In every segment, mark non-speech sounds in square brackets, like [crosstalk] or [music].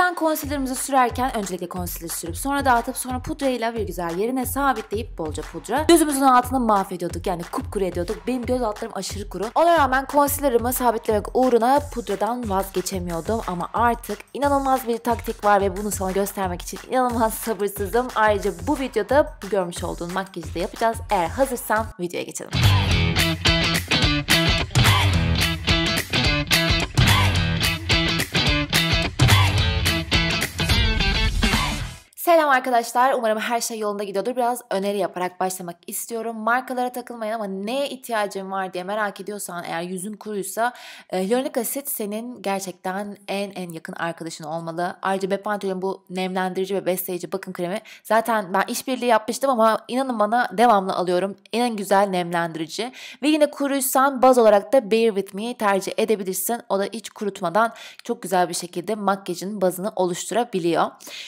Şimdiden concealer'ımızı sürerken öncelikle concealer sürüp sonra dağıtıp sonra pudrayla bir güzel yerine sabitleyip bolca pudra gözümüzün altını mahvediyorduk. Yani kupkuru ediyorduk. Benim göz altlarım aşırı kuru. Ona rağmen konsilerimi sabitlemek uğruna pudradan vazgeçemiyordum ama artık inanılmaz bir taktik var ve bunu sana göstermek için inanılmaz sabırsızım. Ayrıca bu videoda bu görmüş olduğun makyajı da yapacağız. Eğer hazırsan videoya geçelim. Selam arkadaşlar. Umarım her şey yolunda gidiyordur. Biraz öneri yaparak başlamak istiyorum. Markalara takılmayın ama neye ihtiyacın var diye merak ediyorsan eğer yüzün kuruysa e, hyaluronik asit senin gerçekten en en yakın arkadaşın olmalı. Ayrıca Bepantol'ün bu nemlendirici ve besleyici bakım kremi zaten ben işbirliği yapmıştım ama inanın bana devamlı alıyorum. En güzel nemlendirici. Ve yine kuruysan baz olarak da Bear With Me'yi tercih edebilirsin. O da hiç kurutmadan çok güzel bir şekilde makyajın bazını oluşturabiliyor.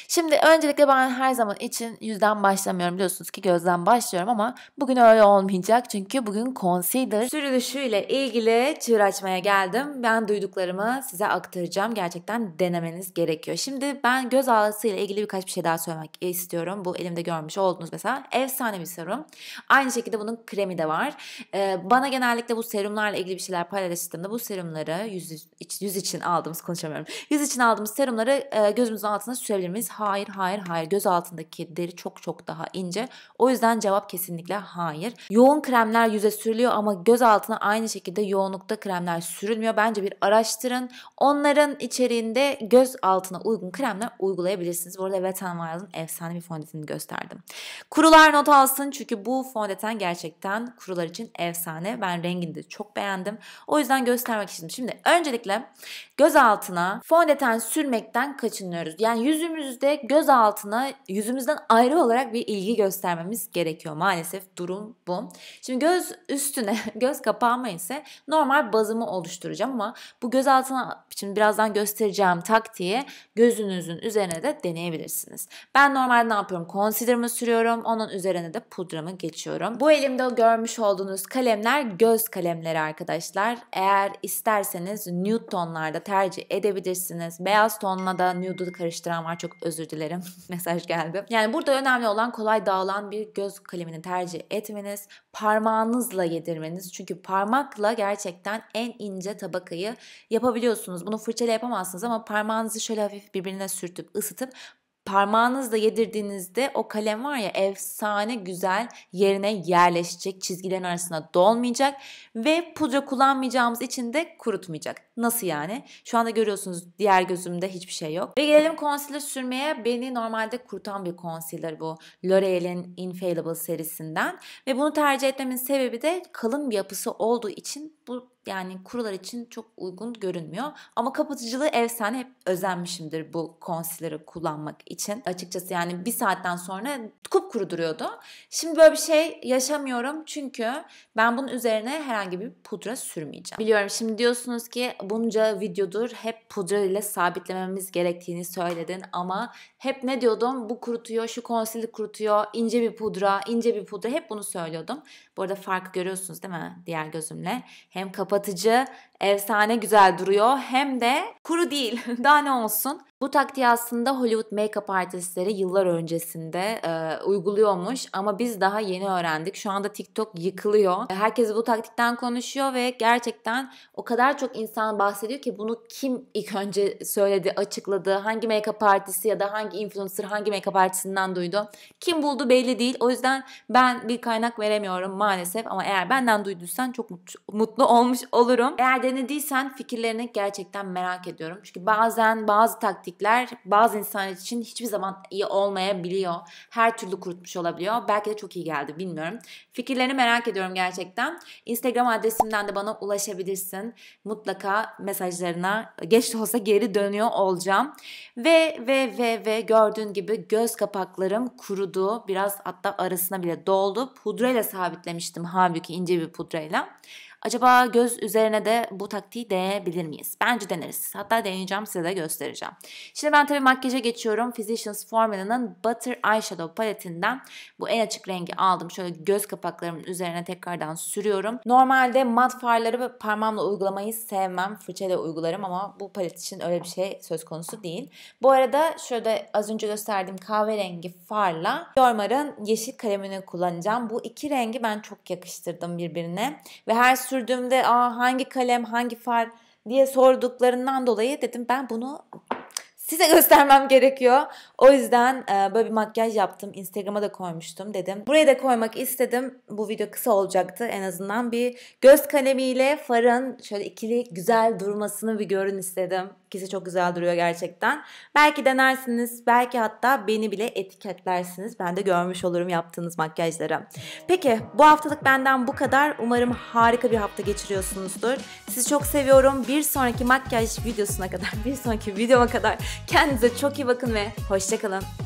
Şimdi öncelikle Genellikle ben her zaman için yüzden başlamıyorum biliyorsunuz ki gözden başlıyorum ama bugün öyle olmayacak çünkü bugün concealer ile ilgili çığır açmaya geldim. Ben duyduklarımı size aktaracağım. Gerçekten denemeniz gerekiyor. Şimdi ben göz ağrısıyla ilgili birkaç bir şey daha söylemek istiyorum. Bu elimde görmüş olduğunuz mesela efsane bir serum. Aynı şekilde bunun kremi de var. Ee, bana genellikle bu serumlarla ilgili bir şeyler paylaştığımda bu serumları yüz, yüz için aldığımız konuşamıyorum. Yüz için aldığımız serumları e, gözümüzün altına sürebilir miyiz? Hayır, hayır, hayır hayır. Göz altındaki deri çok çok daha ince. O yüzden cevap kesinlikle hayır. Yoğun kremler yüze sürülüyor ama göz altına aynı şekilde yoğunlukta kremler sürülmüyor. Bence bir araştırın. Onların içeriğinde göz altına uygun kremler uygulayabilirsiniz. Bu arada Wet n Wild'ın efsane bir fondöteni gösterdim. Kurular not alsın çünkü bu fondöten gerçekten kurular için efsane. Ben rengini de çok beğendim. O yüzden göstermek istedim. Şimdi öncelikle göz altına fondöten sürmekten kaçınıyoruz. Yani yüzümüzde göz altı altına yüzümüzden ayrı olarak bir ilgi göstermemiz gerekiyor. Maalesef durum bu. Şimdi göz üstüne, [laughs] göz kapağıma ise normal bazımı oluşturacağım ama bu göz altına şimdi birazdan göstereceğim taktiği gözünüzün üzerine de deneyebilirsiniz. Ben normalde ne yapıyorum? Concealer'ımı sürüyorum. Onun üzerine de pudramı geçiyorum. Bu elimde görmüş olduğunuz kalemler göz kalemleri arkadaşlar. Eğer isterseniz nude tonlarda tercih edebilirsiniz. Beyaz tonla da nude'u karıştıran var. Çok özür dilerim. [laughs] mesaj geldi. Yani burada önemli olan kolay dağılan bir göz kalemini tercih etmeniz, parmağınızla yedirmeniz. Çünkü parmakla gerçekten en ince tabakayı yapabiliyorsunuz. Bunu fırçayla yapamazsınız ama parmağınızı şöyle hafif birbirine sürtüp ısıtıp parmağınızla yedirdiğinizde o kalem var ya efsane güzel yerine yerleşecek. Çizgilerin arasına dolmayacak ve pudra kullanmayacağımız için de kurutmayacak. Nasıl yani? Şu anda görüyorsunuz diğer gözümde hiçbir şey yok. Ve gelelim concealer sürmeye. Beni normalde kurtan bir concealer bu. L'Oreal'in Infallible serisinden. Ve bunu tercih etmemin sebebi de kalın bir yapısı olduğu için bu yani kurular için çok uygun görünmüyor. Ama kapatıcılığı efsane hep özenmişimdir bu concealer'ı kullanmak için. Açıkçası yani bir saatten sonra kupkuru duruyordu. Şimdi böyle bir şey yaşamıyorum çünkü ben bunun üzerine herhangi bir pudra sürmeyeceğim. Biliyorum şimdi diyorsunuz ki bunca videodur hep pudra ile sabitlememiz gerektiğini söyledin ama hep ne diyordum? Bu kurutuyor, şu konsili kurutuyor, ince bir pudra, ince bir pudra hep bunu söylüyordum. Bu arada farkı görüyorsunuz değil mi diğer gözümle? Hem kapatıcı, efsane güzel duruyor hem de kuru değil. [laughs] Daha ne olsun? Bu taktiği aslında Hollywood make-up artistleri yıllar öncesinde e, uyguluyormuş ama biz daha yeni öğrendik. Şu anda TikTok yıkılıyor. Herkes bu taktikten konuşuyor ve gerçekten o kadar çok insan bahsediyor ki bunu kim ilk önce söyledi, açıkladı, hangi make-up artisti ya da hangi influencer hangi make-up artistinden duydu. Kim buldu belli değil. O yüzden ben bir kaynak veremiyorum maalesef ama eğer benden duyduysan çok mutlu olmuş olurum. Eğer denediysen fikirlerini gerçekten merak ediyorum. Çünkü bazen bazı taktik taktikler bazı insanlar için hiçbir zaman iyi olmayabiliyor. Her türlü kurutmuş olabiliyor. Belki de çok iyi geldi bilmiyorum. Fikirlerini merak ediyorum gerçekten. Instagram adresimden de bana ulaşabilirsin. Mutlaka mesajlarına geç de olsa geri dönüyor olacağım. Ve ve ve ve gördüğün gibi göz kapaklarım kurudu. Biraz hatta arasına bile doldu. Pudreyle sabitlemiştim halbuki ince bir pudreyle. Acaba göz üzerine de bu taktiği deneyebilir miyiz? Bence deneriz. Hatta deneyeceğim size de göstereceğim. Şimdi ben tabii makyaja geçiyorum. Physicians Formula'nın Butter Eyeshadow paletinden bu en açık rengi aldım. Şöyle göz kapaklarımın üzerine tekrardan sürüyorum. Normalde mat farları parmağımla uygulamayı sevmem. Fırçayla uygularım ama bu palet için öyle bir şey söz konusu değil. Bu arada şurada az önce gösterdiğim kahverengi farla Dormar'ın yeşil kalemini kullanacağım. Bu iki rengi ben çok yakıştırdım birbirine ve her sürdüğümde Aa, hangi kalem hangi far diye sorduklarından dolayı dedim ben bunu size göstermem gerekiyor. O yüzden e, böyle bir makyaj yaptım. Instagram'a da koymuştum dedim. Buraya da koymak istedim. Bu video kısa olacaktı. En azından bir göz kalemiyle farın şöyle ikili güzel durmasını bir görün istedim. İkisi çok güzel duruyor gerçekten. Belki denersiniz. Belki hatta beni bile etiketlersiniz. Ben de görmüş olurum yaptığınız makyajları. Peki bu haftalık benden bu kadar. Umarım harika bir hafta geçiriyorsunuzdur. Sizi çok seviyorum. Bir sonraki makyaj videosuna kadar, [laughs] bir sonraki videoma kadar kendinize çok iyi bakın ve hoşçakalın.